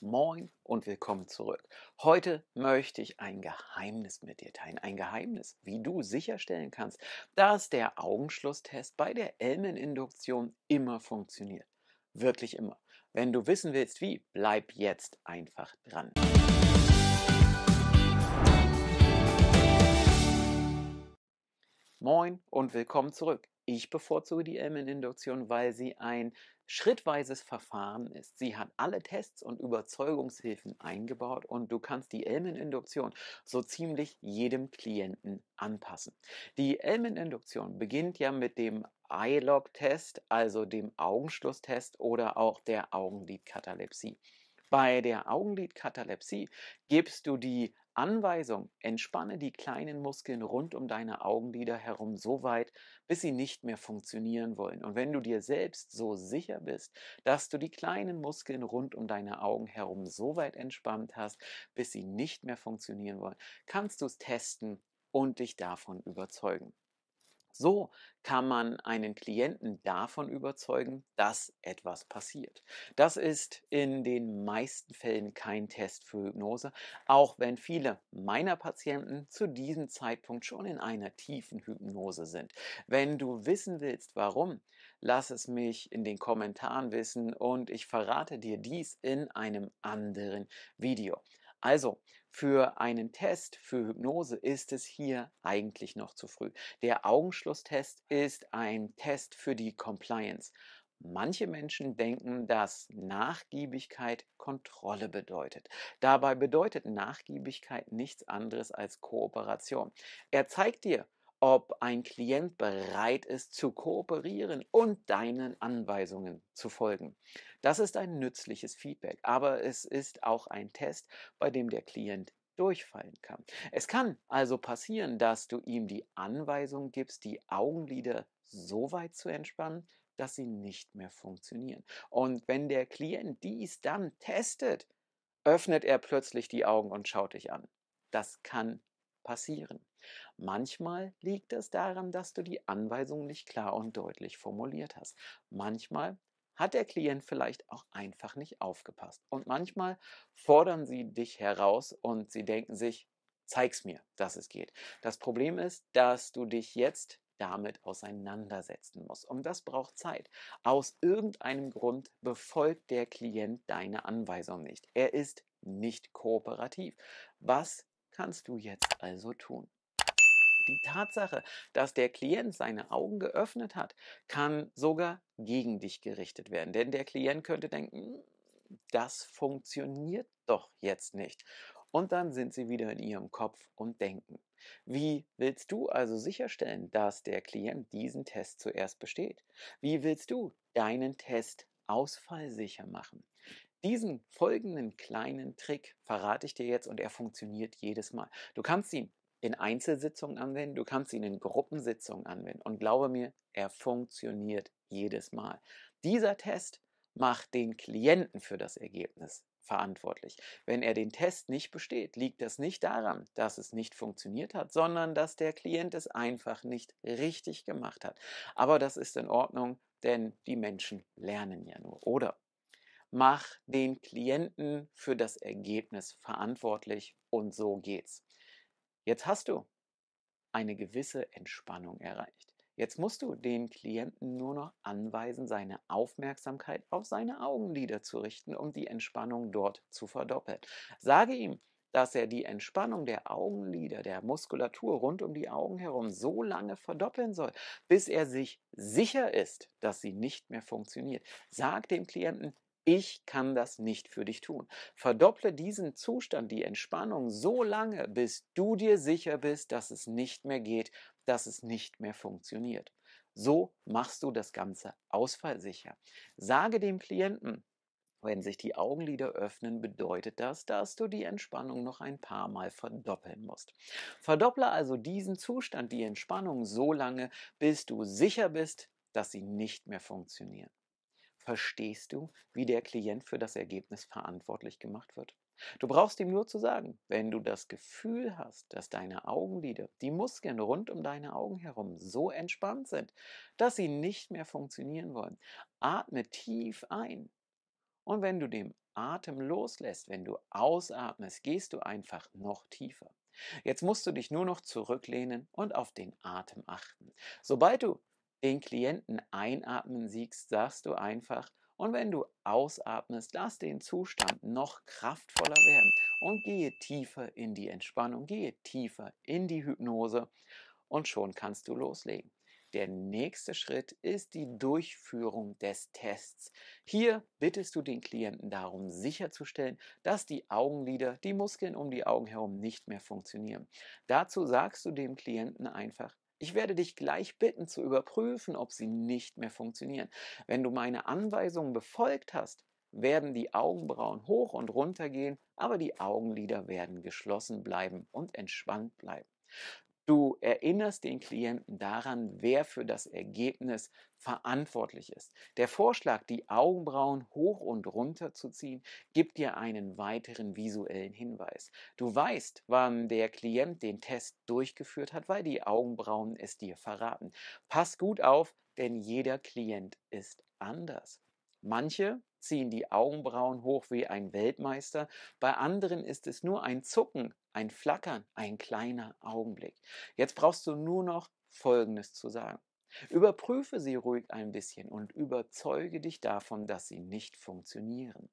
Moin und willkommen zurück. Heute möchte ich ein Geheimnis mit dir teilen. Ein Geheimnis, wie du sicherstellen kannst, dass der Augenschlusstest bei der Elmen-Induktion immer funktioniert. Wirklich immer. Wenn du wissen willst, wie, bleib jetzt einfach dran. Moin und willkommen zurück. Ich bevorzuge die Elmen-Induktion, weil sie ein schrittweises Verfahren ist. Sie hat alle Tests und Überzeugungshilfen eingebaut und du kannst die Elmen-Induktion so ziemlich jedem Klienten anpassen. Die Elmen-Induktion beginnt ja mit dem eye test also dem Augenschlusstest oder auch der Augenlidkatalepsie. Bei der Augenlidkatalepsie gibst du die Anweisung, entspanne die kleinen Muskeln rund um deine Augenlider herum so weit, bis sie nicht mehr funktionieren wollen. Und wenn du dir selbst so sicher bist, dass du die kleinen Muskeln rund um deine Augen herum so weit entspannt hast, bis sie nicht mehr funktionieren wollen, kannst du es testen und dich davon überzeugen. So kann man einen Klienten davon überzeugen, dass etwas passiert. Das ist in den meisten Fällen kein Test für Hypnose, auch wenn viele meiner Patienten zu diesem Zeitpunkt schon in einer tiefen Hypnose sind. Wenn du wissen willst, warum, lass es mich in den Kommentaren wissen und ich verrate dir dies in einem anderen Video. Also, für einen Test für Hypnose ist es hier eigentlich noch zu früh. Der Augenschlusstest ist ein Test für die Compliance. Manche Menschen denken, dass Nachgiebigkeit Kontrolle bedeutet. Dabei bedeutet Nachgiebigkeit nichts anderes als Kooperation. Er zeigt dir, ob ein Klient bereit ist zu kooperieren und deinen Anweisungen zu folgen. Das ist ein nützliches Feedback, aber es ist auch ein Test, bei dem der Klient durchfallen kann. Es kann also passieren, dass du ihm die Anweisung gibst, die Augenlider so weit zu entspannen, dass sie nicht mehr funktionieren. Und wenn der Klient dies dann testet, öffnet er plötzlich die Augen und schaut dich an. Das kann passieren. Manchmal liegt es daran, dass du die Anweisung nicht klar und deutlich formuliert hast. Manchmal hat der Klient vielleicht auch einfach nicht aufgepasst. Und manchmal fordern sie dich heraus und sie denken sich, zeig's mir, dass es geht. Das Problem ist, dass du dich jetzt damit auseinandersetzen musst. Und das braucht Zeit. Aus irgendeinem Grund befolgt der Klient deine Anweisung nicht. Er ist nicht kooperativ. Was kannst du jetzt also tun. Die Tatsache, dass der Klient seine Augen geöffnet hat, kann sogar gegen dich gerichtet werden. Denn der Klient könnte denken, hm, das funktioniert doch jetzt nicht. Und dann sind sie wieder in ihrem Kopf und denken. Wie willst du also sicherstellen, dass der Klient diesen Test zuerst besteht? Wie willst du deinen Test ausfallsicher machen? Diesen folgenden kleinen Trick verrate ich dir jetzt und er funktioniert jedes Mal. Du kannst ihn in Einzelsitzungen anwenden, du kannst ihn in Gruppensitzungen anwenden und glaube mir, er funktioniert jedes Mal. Dieser Test macht den Klienten für das Ergebnis verantwortlich. Wenn er den Test nicht besteht, liegt das nicht daran, dass es nicht funktioniert hat, sondern dass der Klient es einfach nicht richtig gemacht hat. Aber das ist in Ordnung, denn die Menschen lernen ja nur, oder? mach den Klienten für das Ergebnis verantwortlich und so geht's. Jetzt hast du eine gewisse Entspannung erreicht. Jetzt musst du den Klienten nur noch anweisen, seine Aufmerksamkeit auf seine Augenlider zu richten, um die Entspannung dort zu verdoppeln. Sage ihm, dass er die Entspannung der Augenlider, der Muskulatur rund um die Augen herum so lange verdoppeln soll, bis er sich sicher ist, dass sie nicht mehr funktioniert. Sag dem Klienten, ich kann das nicht für dich tun. Verdopple diesen Zustand, die Entspannung, so lange, bis du dir sicher bist, dass es nicht mehr geht, dass es nicht mehr funktioniert. So machst du das Ganze ausfallsicher. Sage dem Klienten, wenn sich die Augenlider öffnen, bedeutet das, dass du die Entspannung noch ein paar Mal verdoppeln musst. Verdopple also diesen Zustand, die Entspannung, so lange, bis du sicher bist, dass sie nicht mehr funktionieren. Verstehst du, wie der Klient für das Ergebnis verantwortlich gemacht wird? Du brauchst ihm nur zu sagen, wenn du das Gefühl hast, dass deine Augenlider, die Muskeln rund um deine Augen herum so entspannt sind, dass sie nicht mehr funktionieren wollen, atme tief ein. Und wenn du den Atem loslässt, wenn du ausatmest, gehst du einfach noch tiefer. Jetzt musst du dich nur noch zurücklehnen und auf den Atem achten. Sobald du den Klienten einatmen siehst, sagst du einfach, und wenn du ausatmest, lass den Zustand noch kraftvoller werden und gehe tiefer in die Entspannung, gehe tiefer in die Hypnose und schon kannst du loslegen. Der nächste Schritt ist die Durchführung des Tests. Hier bittest du den Klienten darum, sicherzustellen, dass die Augenlider, die Muskeln um die Augen herum nicht mehr funktionieren. Dazu sagst du dem Klienten einfach, ich werde dich gleich bitten zu überprüfen, ob sie nicht mehr funktionieren. Wenn du meine Anweisungen befolgt hast, werden die Augenbrauen hoch und runter gehen, aber die Augenlider werden geschlossen bleiben und entspannt bleiben. Du erinnerst den Klienten daran, wer für das Ergebnis verantwortlich ist. Der Vorschlag, die Augenbrauen hoch und runter zu ziehen, gibt dir einen weiteren visuellen Hinweis. Du weißt, wann der Klient den Test durchgeführt hat, weil die Augenbrauen es dir verraten. Pass gut auf, denn jeder Klient ist anders. Manche ziehen die Augenbrauen hoch wie ein Weltmeister, bei anderen ist es nur ein Zucken ein Flackern, ein kleiner Augenblick. Jetzt brauchst du nur noch Folgendes zu sagen. Überprüfe sie ruhig ein bisschen und überzeuge dich davon, dass sie nicht funktionieren.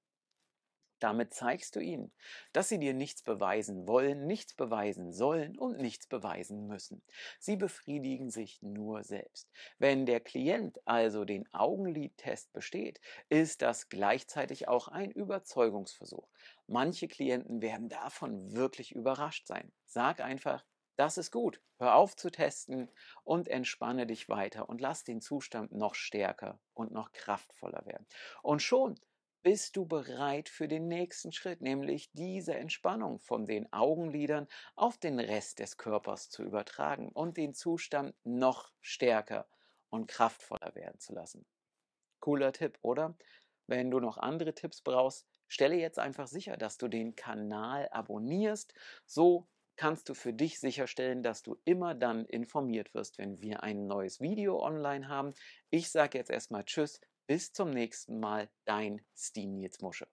Damit zeigst du ihnen, dass sie dir nichts beweisen wollen, nichts beweisen sollen und nichts beweisen müssen. Sie befriedigen sich nur selbst. Wenn der Klient also den Augenlidtest besteht, ist das gleichzeitig auch ein Überzeugungsversuch. Manche Klienten werden davon wirklich überrascht sein. Sag einfach, das ist gut. Hör auf zu testen und entspanne dich weiter und lass den Zustand noch stärker und noch kraftvoller werden. Und schon bist du bereit für den nächsten Schritt, nämlich diese Entspannung von den Augenlidern auf den Rest des Körpers zu übertragen und den Zustand noch stärker und kraftvoller werden zu lassen. Cooler Tipp, oder? Wenn du noch andere Tipps brauchst, stelle jetzt einfach sicher, dass du den Kanal abonnierst. So kannst du für dich sicherstellen, dass du immer dann informiert wirst, wenn wir ein neues Video online haben. Ich sage jetzt erstmal Tschüss bis zum nächsten Mal, dein Nils Musche.